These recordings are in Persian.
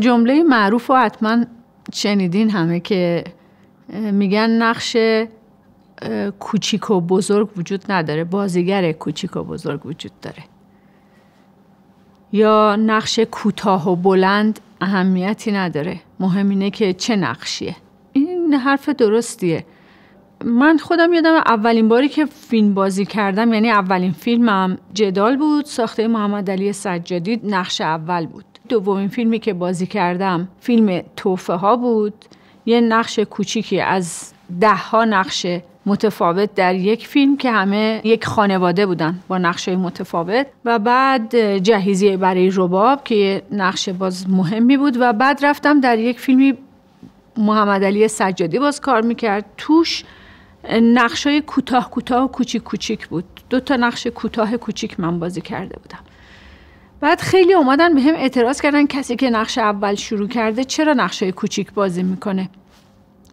جمله معروف و حتما شنیدین همه که میگن نقش کوچیک و بزرگ وجود نداره بازیگر کوچیک و بزرگ وجود داره یا نقش کوتاه و بلند اهمیتی نداره مهم اینه که چه نقشیه این حرف درستیه من خودم یادم اولین باری که فیلم بازی کردم یعنی اولین فیلمم جدال بود ساخته محمد علی سجادی نقش اول بود دومین فیلمی که بازی کردم فیلم توفه ها بود یه نقش کوچیکی از ده ها نقش متفاوت در یک فیلم که همه یک خانواده بودن با نقش متفاوت و بعد جهیزیه برای رباب که یه نقش باز مهمی بود و بعد رفتم در یک فیلمی محمد علی سجادی باز کار میکرد توش های کوتاه کوتاه و کوچیک کوچیک بود دو تا نقش کوتاه کوچیک من بازی کرده بودم بعد خیلی اومدن به هم اعتراض کردن کسی که نقش اول شروع کرده چرا نقشه کوچیک بازی میکنه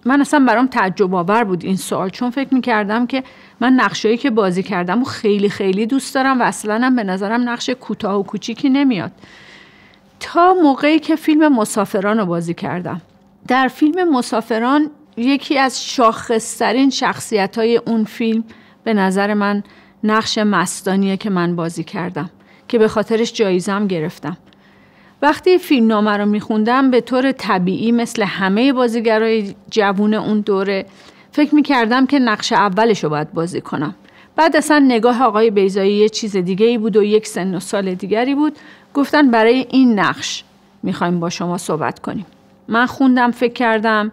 من اصلا برام تعجب آور بود این سوال چون فکر میکردم که من نقشهایی که بازی کردم و خیلی خیلی دوست دارم و اصلا هم به نظرم نقش کوتاه و کوچیکی نمیاد تا موقعی که فیلم مسافران رو بازی کردم در فیلم مسافران یکی از شاخصترین شخصیت های اون فیلم به نظر من نقش مستانیه که من بازی کردم که به خاطرش جایزم گرفتم. وقتی فیلم نامه رو میخوندم به طور طبیعی مثل همه بازیگرای جوون اون دوره فکر میکردم که نقش اولش رو باید بازی کنم. بعد اصلا نگاه آقای بیزایی یه چیز دیگه ای بود و یک سن و سال دیگری بود گفتن برای این نقش میخوایم با شما صحبت کنیم. من خوندم فکر کردم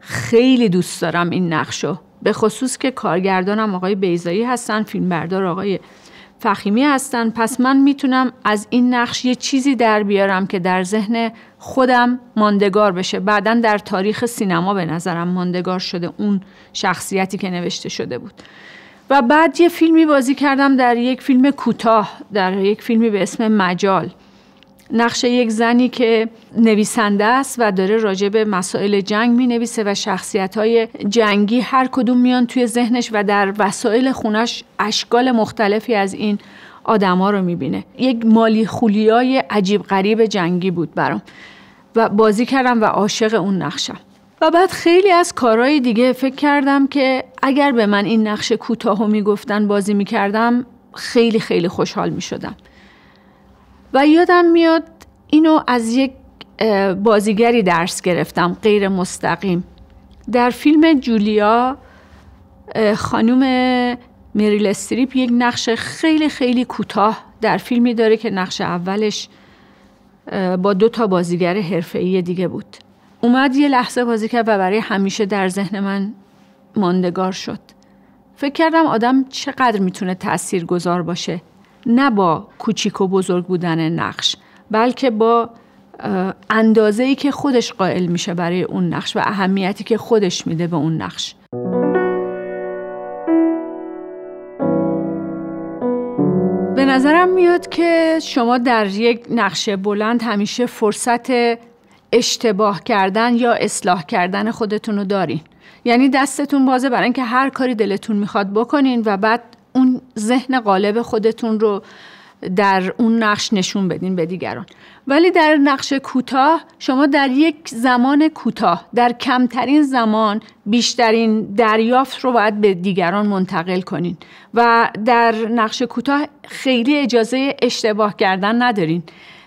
خیلی دوست دارم این نقشو به خصوص که کارگردانم آقای بیزایی هستن فیلمبردار آقای فخیمی هستن پس من میتونم از این نقش یه چیزی در بیارم که در ذهن خودم ماندگار بشه بعدا در تاریخ سینما به نظرم ماندگار شده اون شخصیتی که نوشته شده بود و بعد یه فیلمی بازی کردم در یک فیلم کوتاه در یک فیلمی به اسم مجال نقش یک زنی که نویسنده است و داره راجع به مسائل جنگ می نویسه و شخصیت های جنگی هر کدوم میان توی ذهنش و در وسایل خونش اشکال مختلفی از این آدما رو بینه یک مالی خولیای عجیب غریب جنگی بود برام و بازی کردم و عاشق اون نقشم و بعد خیلی از کارهای دیگه فکر کردم که اگر به من این نقش کوتاهو میگفتن بازی میکردم خیلی خیلی خوشحال میشدم و یادم میاد اینو از یک بازیگری درس گرفتم غیر مستقیم در فیلم جولیا خانوم مریل استریپ یک نقش خیلی خیلی کوتاه در فیلمی داره که نقش اولش با دو تا بازیگر حرفه‌ای دیگه بود اومد یه لحظه بازی کرد و برای همیشه در ذهن من ماندگار شد فکر کردم آدم چقدر میتونه تأثیر گذار باشه نه با کوچیک و بزرگ بودن نقش بلکه با اندازه ای که خودش قائل میشه برای اون نقش و اهمیتی که خودش میده به اون نقش به نظرم میاد که شما در یک نقشه بلند همیشه فرصت اشتباه کردن یا اصلاح کردن خودتون رو دارین یعنی دستتون بازه برای اینکه هر کاری دلتون میخواد بکنین و بعد اون ذهن غالب خودتون رو در اون نقش نشون بدین به دیگران ولی در نقش کوتاه شما در یک زمان کوتاه در کمترین زمان بیشترین دریافت رو باید به دیگران منتقل کنین و در نقش کوتاه خیلی اجازه اشتباه کردن ندارین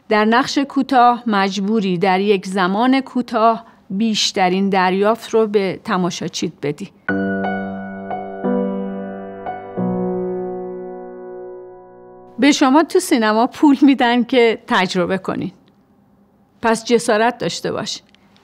در نقش کوتاه مجبوری در یک زمان کوتاه بیشترین دریافت رو به تماشاچید بدی به شما تو سینما پول میدن که تجربه کنین پس جسارت داشته باش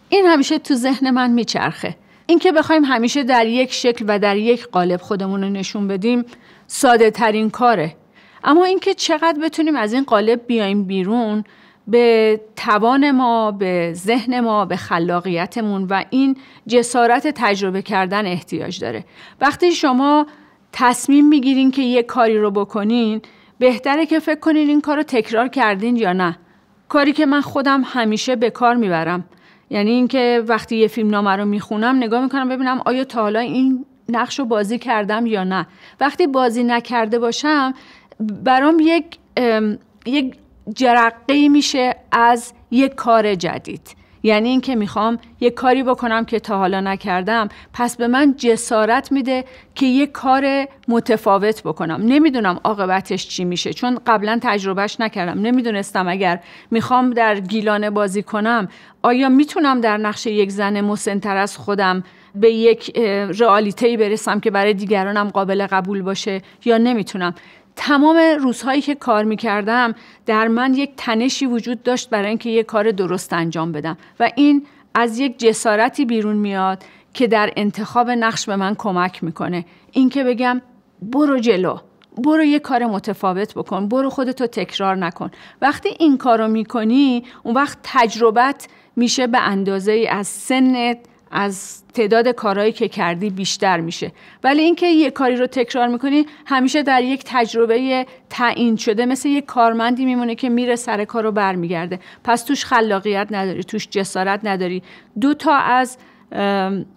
این همیشه تو ذهن من میچرخه اینکه بخوایم همیشه در یک شکل و در یک قالب خودمون رو نشون بدیم ساده ترین کاره اما اینکه چقدر بتونیم از این قالب بیایم بیرون به توان ما، به ذهن ما، به خلاقیتمون و این جسارت تجربه کردن احتیاج داره. وقتی شما تصمیم میگیرین که یک کاری رو بکنین، بهتره که فکر کنین این کار رو تکرار کردین یا نه کاری که من خودم همیشه به کار میبرم یعنی اینکه وقتی یه فیلم نامه رو میخونم نگاه میکنم ببینم آیا تا حالا این نقش رو بازی کردم یا نه وقتی بازی نکرده باشم برام یک یک جرقه میشه از یک کار جدید یعنی اینکه میخوام یه کاری بکنم که تا حالا نکردم پس به من جسارت میده که یه کار متفاوت بکنم نمیدونم عاقبتش چی میشه چون قبلا تجربهش نکردم نمیدونستم اگر میخوام در گیلانه بازی کنم آیا میتونم در نقش یک زن مسنتر از خودم به یک رئالیتی برسم که برای دیگرانم قابل قبول باشه یا نمیتونم تمام روزهایی که کار میکردم در من یک تنشی وجود داشت برای اینکه یک کار درست انجام بدم و این از یک جسارتی بیرون میاد که در انتخاب نقش به من کمک میکنه اینکه بگم برو جلو برو یه کار متفاوت بکن برو خودتو تکرار نکن وقتی این کارو میکنی اون وقت تجربت میشه به اندازه از سنت از تعداد کارهایی که کردی بیشتر میشه ولی اینکه یه کاری رو تکرار میکنی همیشه در یک تجربه تعیین شده مثل یک کارمندی میمونه که میره سر کار رو برمیگرده پس توش خلاقیت نداری توش جسارت نداری دو تا از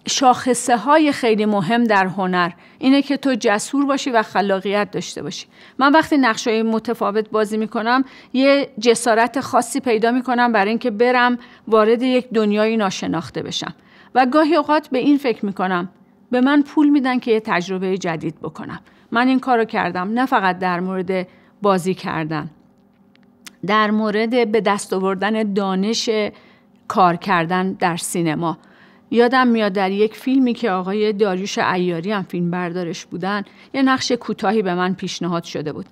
شاخصه های خیلی مهم در هنر اینه که تو جسور باشی و خلاقیت داشته باشی من وقتی نقش های متفاوت بازی میکنم یه جسارت خاصی پیدا میکنم برای اینکه برم وارد یک دنیای ناشناخته بشم و گاهی اوقات به این فکر میکنم به من پول میدن که یه تجربه جدید بکنم من این کارو کردم نه فقط در مورد بازی کردن در مورد به دست آوردن دانش کار کردن در سینما یادم میاد در یک فیلمی که آقای داریوش ایاری هم فیلم بردارش بودن یه نقش کوتاهی به من پیشنهاد شده بود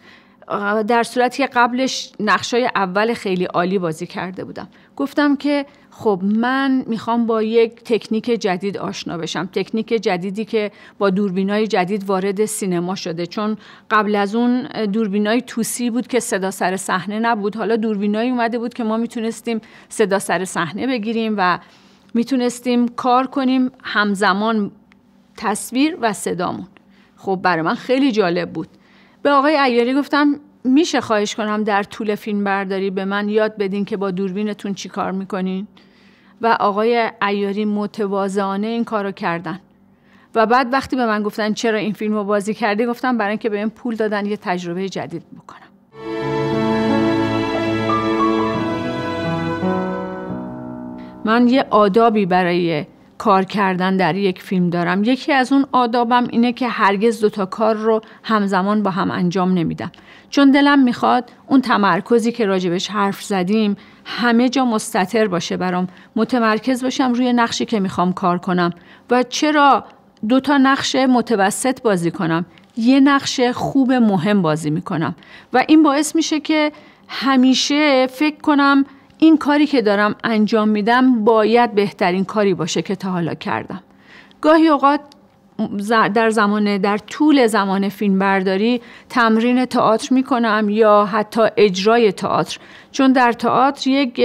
در صورتی که قبلش نقشای اول خیلی عالی بازی کرده بودم گفتم که خب من میخوام با یک تکنیک جدید آشنا بشم تکنیک جدیدی که با دوربینای جدید وارد سینما شده چون قبل از اون دوربینای توسی بود که صدا سر صحنه نبود حالا دوربینایی اومده بود که ما میتونستیم صدا سر صحنه بگیریم و میتونستیم کار کنیم همزمان تصویر و صدامون خب برای من خیلی جالب بود به آقای ایاری گفتم میشه خواهش کنم در طول فیلم برداری به من یاد بدین که با دوربینتون چی کار میکنین و آقای ایاری متوازانه این کارو کردن و بعد وقتی به من گفتن چرا این فیلم رو بازی کردی گفتم برای اینکه به این پول دادن یه تجربه جدید بکنم من یه آدابی برای کار کردن در یک فیلم دارم یکی از اون آدابم اینه که هرگز دوتا کار رو همزمان با هم انجام نمیدم چون دلم میخواد اون تمرکزی که راجبش حرف زدیم همه جا مستطر باشه برام متمرکز باشم روی نقشی که میخوام کار کنم و چرا دوتا نقش متوسط بازی کنم یه نقش خوب مهم بازی میکنم و این باعث میشه که همیشه فکر کنم این کاری که دارم انجام میدم باید بهترین کاری باشه که تا حالا کردم گاهی اوقات در زمان در طول زمان فیلم برداری تمرین تئاتر میکنم یا حتی اجرای تئاتر چون در تئاتر یک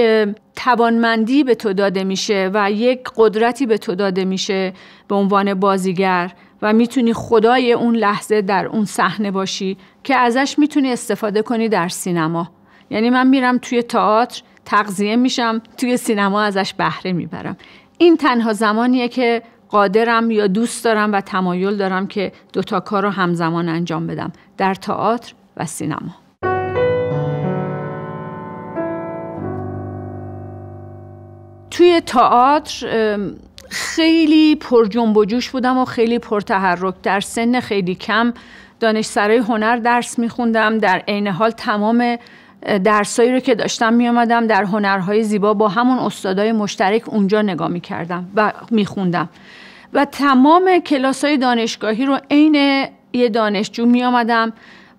توانمندی به تو داده میشه و یک قدرتی به تو داده میشه به عنوان بازیگر و میتونی خدای اون لحظه در اون صحنه باشی که ازش میتونی استفاده کنی در سینما یعنی من میرم توی تئاتر تغذیه میشم توی سینما ازش بهره میبرم این تنها زمانیه که قادرم یا دوست دارم و تمایل دارم که دوتا کار رو همزمان انجام بدم در تئاتر و سینما توی تئاتر خیلی پر جنب و جوش بودم و خیلی پرتحرک در سن خیلی کم دانشسرای هنر درس میخوندم در عین حال تمام درسایی رو که داشتم می آمدم در هنرهای زیبا با همون استادای مشترک اونجا نگاه می کردم و میخوندم و تمام کلاس های دانشگاهی رو عین یه دانشجو می آمدم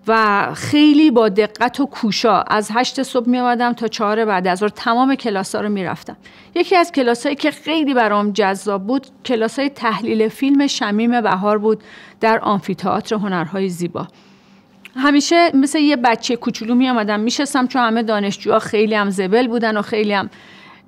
و خیلی با دقت و کوشا از هشت صبح می آمدم تا چهار بعد از ظهر تمام کلاس ها رو میرفتم یکی از کلاس که خیلی برام جذاب بود کلاس های تحلیل فیلم شمیم بهار بود در آمفیتئاتر هنرهای زیبا همیشه مثل یه بچه کوچولو می آمدم میشستم چون همه دانشجوها خیلی هم زبل بودن و خیلی هم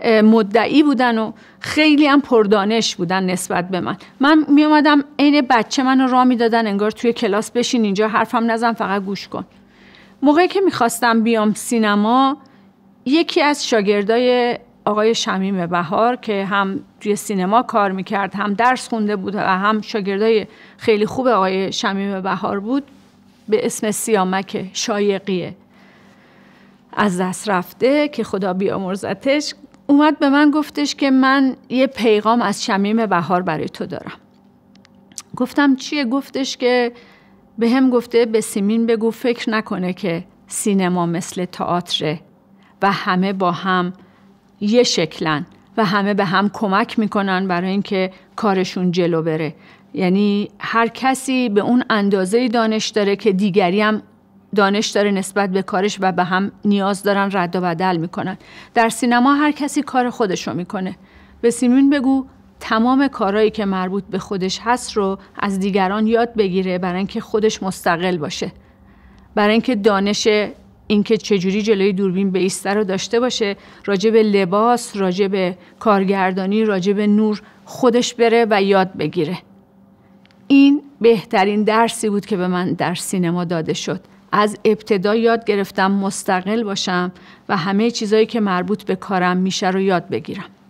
مدعی بودن و خیلی هم پردانش بودن نسبت به من من می آمدم عین بچه من را دادن انگار توی کلاس بشین اینجا حرفم نزن فقط گوش کن موقعی که میخواستم بیام سینما یکی از شاگردای آقای شمیم بهار که هم توی سینما کار میکرد هم درس خونده بود و هم شاگردای خیلی خوب آقای شمیم بهار بود به اسم سیامک شایقیه از دست رفته که خدا بیامرزتش اومد به من گفتش که من یه پیغام از شمیم بهار برای تو دارم گفتم چیه گفتش که به هم گفته به سیمین بگو فکر نکنه که سینما مثل تئاتره و همه با هم یه شکلن و همه به هم کمک میکنن برای اینکه کارشون جلو بره یعنی هر کسی به اون اندازه دانش داره که دیگری هم دانش داره نسبت به کارش و به هم نیاز دارن رد و بدل میکنن در سینما هر کسی کار خودش رو میکنه به سیمین بگو تمام کارهایی که مربوط به خودش هست رو از دیگران یاد بگیره برای اینکه خودش مستقل باشه برای اینکه دانش اینکه چجوری جلوی دوربین بیسته رو داشته باشه راجع به لباس راجع به کارگردانی راجع به نور خودش بره و یاد بگیره این بهترین درسی بود که به من در سینما داده شد از ابتدا یاد گرفتم مستقل باشم و همه چیزایی که مربوط به کارم میشه رو یاد بگیرم